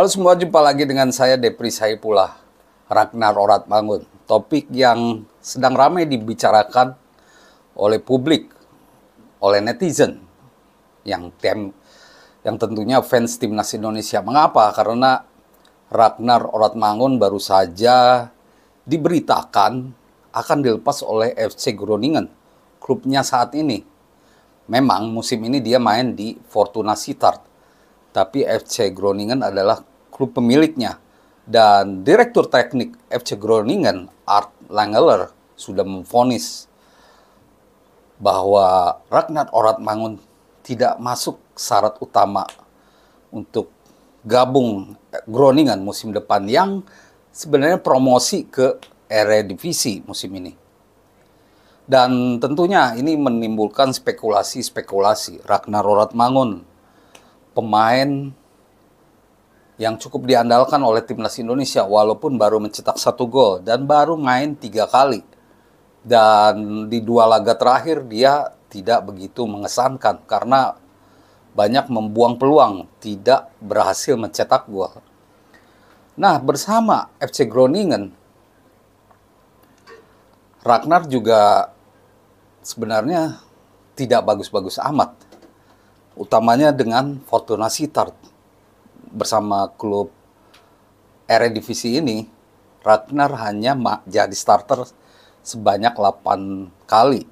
Halo semua, jumpa lagi dengan saya Depri Saipula, Ragnar Orat Mangun Topik yang sedang ramai dibicarakan oleh publik, oleh netizen, yang tem, yang tentunya fans timnas Indonesia. Mengapa? Karena Ragnar Orat Mangun baru saja diberitakan akan dilepas oleh FC Groningen, klubnya saat ini. Memang musim ini dia main di Fortuna Sittard, tapi FC Groningen adalah klub pemiliknya. Dan Direktur Teknik FC Groningen, Art Langeler, sudah memvonis bahwa Ragnar Orat Mangun tidak masuk syarat utama untuk gabung Groningen musim depan yang sebenarnya promosi ke Eredivisie musim ini. Dan tentunya ini menimbulkan spekulasi-spekulasi Ragnar Orat Mangun pemain yang cukup diandalkan oleh timnas Indonesia walaupun baru mencetak satu gol dan baru main tiga kali. Dan di dua laga terakhir dia tidak begitu mengesankan karena banyak membuang peluang, tidak berhasil mencetak gol. Nah, bersama FC Groningen, Ragnar juga sebenarnya tidak bagus-bagus amat. Utamanya dengan Fortuna Sittard bersama klub Eredivisie ini, Ragnar hanya jadi starter sebanyak 8 kali.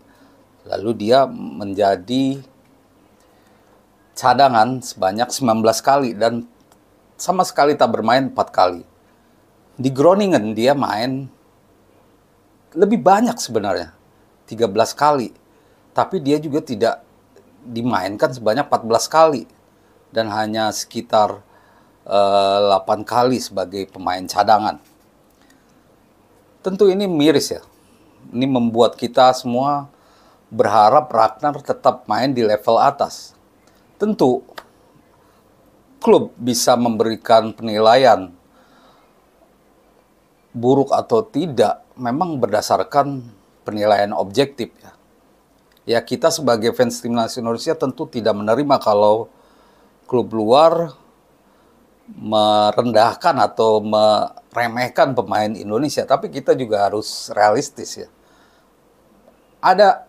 Lalu dia menjadi cadangan sebanyak 19 kali dan sama sekali tak bermain 4 kali. Di Groningen dia main lebih banyak sebenarnya, 13 kali. Tapi dia juga tidak dimainkan sebanyak 14 kali dan hanya sekitar 8 eh, kali sebagai pemain cadangan. Tentu ini miris ya. Ini membuat kita semua berharap Ragnar tetap main di level atas. Tentu klub bisa memberikan penilaian buruk atau tidak memang berdasarkan penilaian objektif ya. Ya kita sebagai fans timnas Indonesia tentu tidak menerima kalau klub luar merendahkan atau meremehkan pemain Indonesia, tapi kita juga harus realistis ya. Ada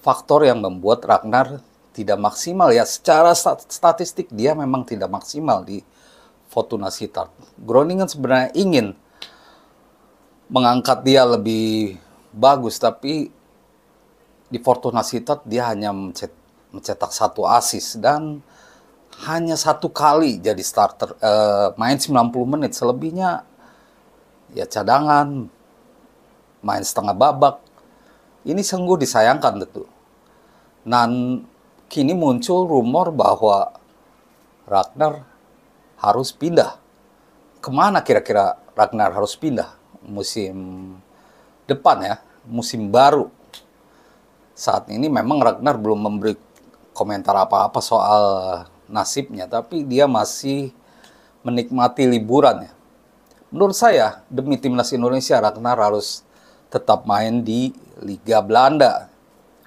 faktor yang membuat Ragnar tidak maksimal ya. Secara statistik dia memang tidak maksimal di Fortuna Sittard. Groningen sebenarnya ingin mengangkat dia lebih bagus, tapi di Fortuna Sittard dia hanya mencetak satu asis dan hanya satu kali jadi starter uh, main 90 menit selebihnya ya cadangan main setengah babak ini sungguh disayangkan tentu dan kini muncul rumor bahwa Ragnar harus pindah kemana kira-kira Ragnar harus pindah musim depan ya musim baru saat ini memang Ragnar belum memberi komentar apa-apa soal nasibnya, tapi dia masih menikmati liburannya. Menurut saya, demi timnas Indonesia, Ragnar harus tetap main di Liga Belanda.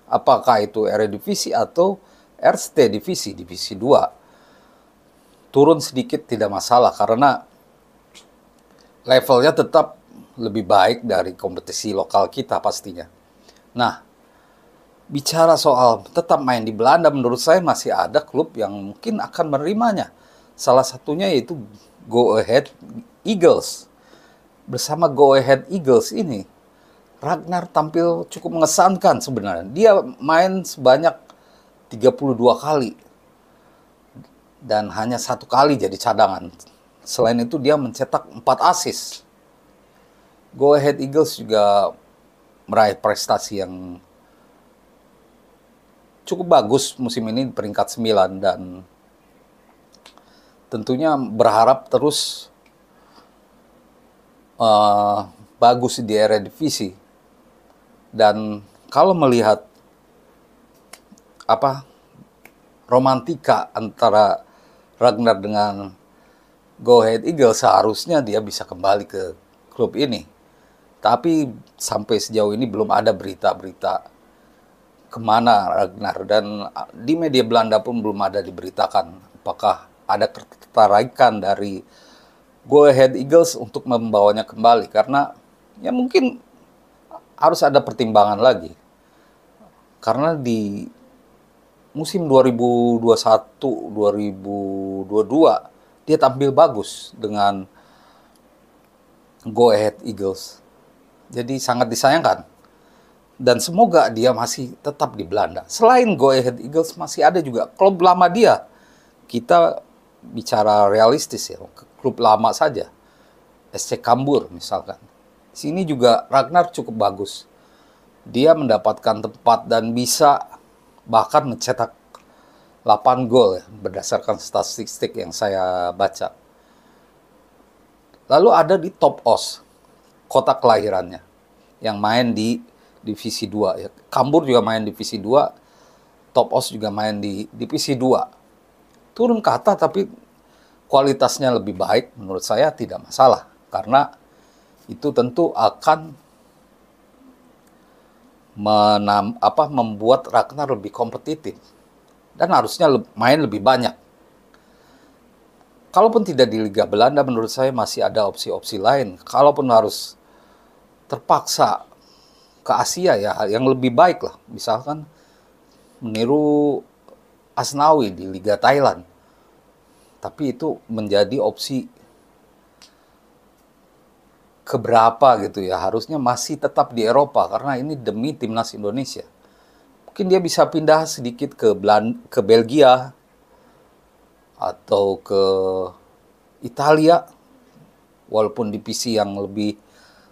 Apakah itu Eredivisie atau RST Divisi, Divisi 2. Turun sedikit tidak masalah karena levelnya tetap lebih baik dari kompetisi lokal kita pastinya. Nah, bicara soal tetap main di Belanda, menurut saya masih ada klub yang mungkin akan menerimanya. Salah satunya yaitu Go Ahead Eagles. Bersama Go Ahead Eagles ini, Ragnar tampil cukup mengesankan sebenarnya. Dia main sebanyak 32 kali dan hanya satu kali jadi cadangan. Selain itu dia mencetak 4 asis. Go Ahead Eagles juga meraih prestasi yang cukup bagus musim ini peringkat 9 dan tentunya berharap terus uh, bagus di era divisi dan kalau melihat apa romantika antara Ragnar dengan Go Ahead Eagle seharusnya dia bisa kembali ke klub ini tapi sampai sejauh ini belum ada berita-berita kemana Ragnar dan ah, di media Belanda pun belum ada diberitakan apakah ada ketertarikan dari Go Ahead Eagles untuk membawanya kembali karena ya mungkin harus ada pertimbangan lagi karena di musim 2021-2022 dia tampil bagus dengan Go Ahead Eagles jadi sangat disayangkan dan semoga dia masih tetap di Belanda. Selain Go Ahead Eagles masih ada juga klub lama dia. Kita bicara realistis ya, klub lama saja. SC Kambur misalkan. Sini juga Ragnar cukup bagus. Dia mendapatkan tempat dan bisa bahkan mencetak 8 gol ya, berdasarkan statistik yang saya baca. Lalu ada di Top Os, kota kelahirannya, yang main di divisi 2 ya. Kambur juga main divisi 2, Top Os juga main di divisi 2. Turun kata tapi kualitasnya lebih baik menurut saya tidak masalah karena itu tentu akan menam, apa, membuat Ragnar lebih kompetitif dan harusnya le main lebih banyak. Kalaupun tidak di Liga Belanda menurut saya masih ada opsi-opsi lain. Kalaupun harus terpaksa ke Asia ya yang lebih baik lah misalkan meniru Asnawi di Liga Thailand tapi itu menjadi opsi keberapa gitu ya harusnya masih tetap di Eropa karena ini demi timnas Indonesia mungkin dia bisa pindah sedikit ke Belan ke Belgia atau ke Italia walaupun divisi yang lebih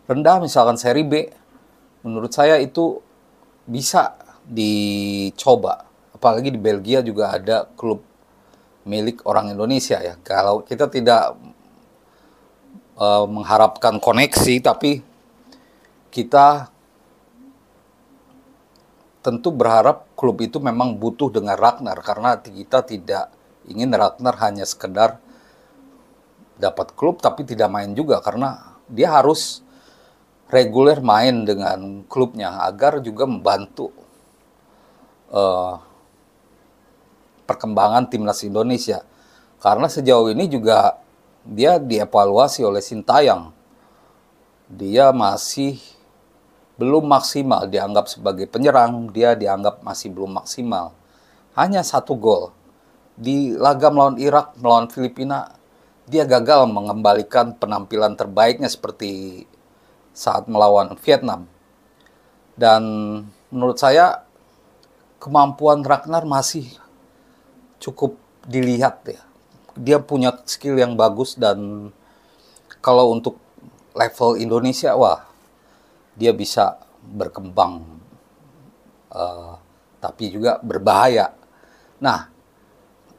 rendah misalkan seri B menurut saya itu bisa dicoba. Apalagi di Belgia juga ada klub milik orang Indonesia ya. Kalau kita tidak uh, mengharapkan koneksi, tapi kita tentu berharap klub itu memang butuh dengan Ragnar karena kita tidak ingin Ragnar hanya sekedar dapat klub tapi tidak main juga karena dia harus reguler main dengan klubnya agar juga membantu uh, perkembangan timnas Indonesia. Karena sejauh ini juga dia dievaluasi oleh Sintayang. Dia masih belum maksimal, dianggap sebagai penyerang, dia dianggap masih belum maksimal. Hanya satu gol. Di laga melawan Irak, melawan Filipina, dia gagal mengembalikan penampilan terbaiknya seperti saat melawan Vietnam. Dan menurut saya kemampuan Ragnar masih cukup dilihat ya. Dia punya skill yang bagus dan kalau untuk level Indonesia wah dia bisa berkembang uh, tapi juga berbahaya. Nah,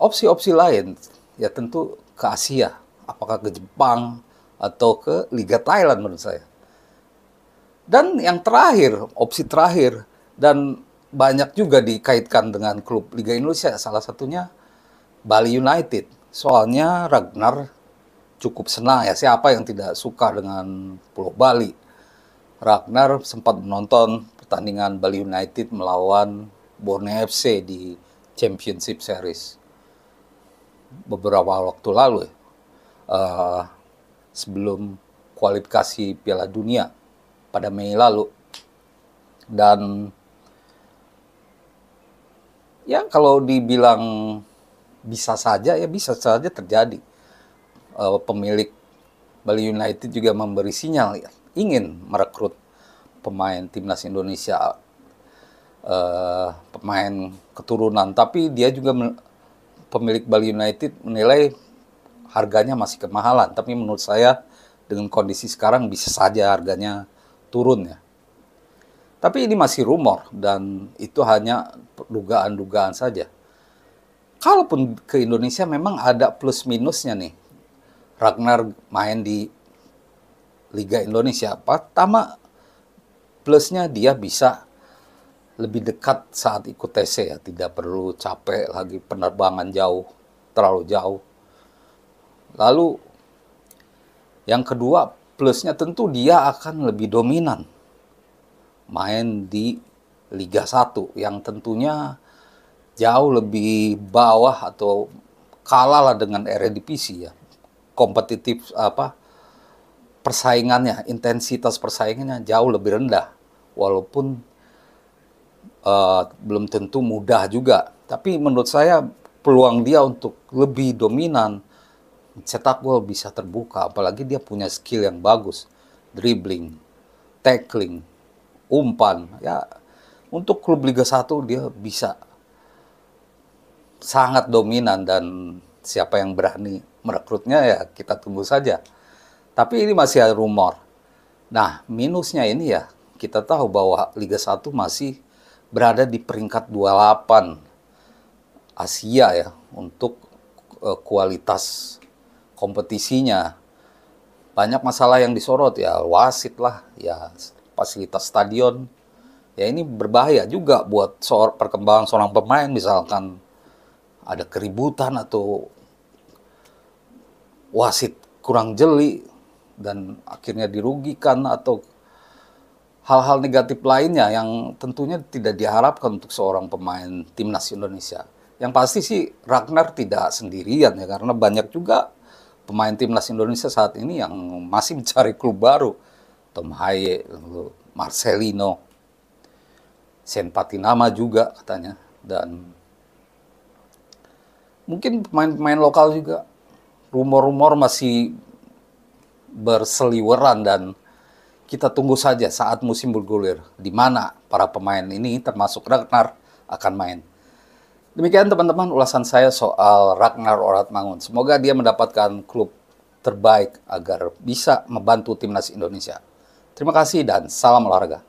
opsi-opsi lain ya tentu ke Asia, apakah ke Jepang atau ke Liga Thailand menurut saya. Dan yang terakhir, opsi terakhir dan banyak juga dikaitkan dengan klub Liga Indonesia, salah satunya Bali United. Soalnya Ragnar cukup senang ya, siapa yang tidak suka dengan Pulau Bali. Ragnar sempat menonton pertandingan Bali United melawan Borneo FC di Championship Series beberapa waktu lalu uh, sebelum kualifikasi Piala Dunia pada Mei lalu. Dan ya kalau dibilang bisa saja ya bisa saja terjadi. Uh, pemilik Bali United juga memberi sinyal ya, ingin merekrut pemain timnas Indonesia uh, pemain keturunan tapi dia juga pemilik Bali United menilai harganya masih kemahalan tapi menurut saya dengan kondisi sekarang bisa saja harganya turun ya. Tapi ini masih rumor dan itu hanya dugaan-dugaan saja. Kalaupun ke Indonesia memang ada plus minusnya nih. Ragnar main di Liga Indonesia. Pertama plusnya dia bisa lebih dekat saat ikut TC ya, tidak perlu capek lagi penerbangan jauh, terlalu jauh. Lalu yang kedua plusnya tentu dia akan lebih dominan main di Liga 1 yang tentunya jauh lebih bawah atau kalah lah dengan Eredivisie ya. Kompetitif apa persaingannya, intensitas persaingannya jauh lebih rendah walaupun uh, belum tentu mudah juga. Tapi menurut saya peluang dia untuk lebih dominan cetak gol bisa terbuka apalagi dia punya skill yang bagus dribbling tackling umpan ya untuk klub Liga 1 dia bisa sangat dominan dan siapa yang berani merekrutnya ya kita tunggu saja tapi ini masih ada rumor nah minusnya ini ya kita tahu bahwa Liga 1 masih berada di peringkat 28 Asia ya untuk eh, kualitas kompetisinya. Banyak masalah yang disorot ya wasit lah, ya fasilitas stadion. Ya ini berbahaya juga buat seorang perkembangan seorang pemain misalkan ada keributan atau wasit kurang jeli dan akhirnya dirugikan atau hal-hal negatif lainnya yang tentunya tidak diharapkan untuk seorang pemain timnas Indonesia. Yang pasti sih Ragnar tidak sendirian ya karena banyak juga pemain timnas Indonesia saat ini yang masih mencari klub baru. Tom Haye, Marcelino, Senpati Nama juga katanya. Dan mungkin pemain-pemain lokal juga. Rumor-rumor masih berseliweran dan kita tunggu saja saat musim bergulir di mana para pemain ini termasuk Ragnar akan main. Demikian teman-teman ulasan saya soal Ragnar Orat Mangun Semoga dia mendapatkan klub terbaik agar bisa membantu timnas Indonesia. Terima kasih dan salam olahraga.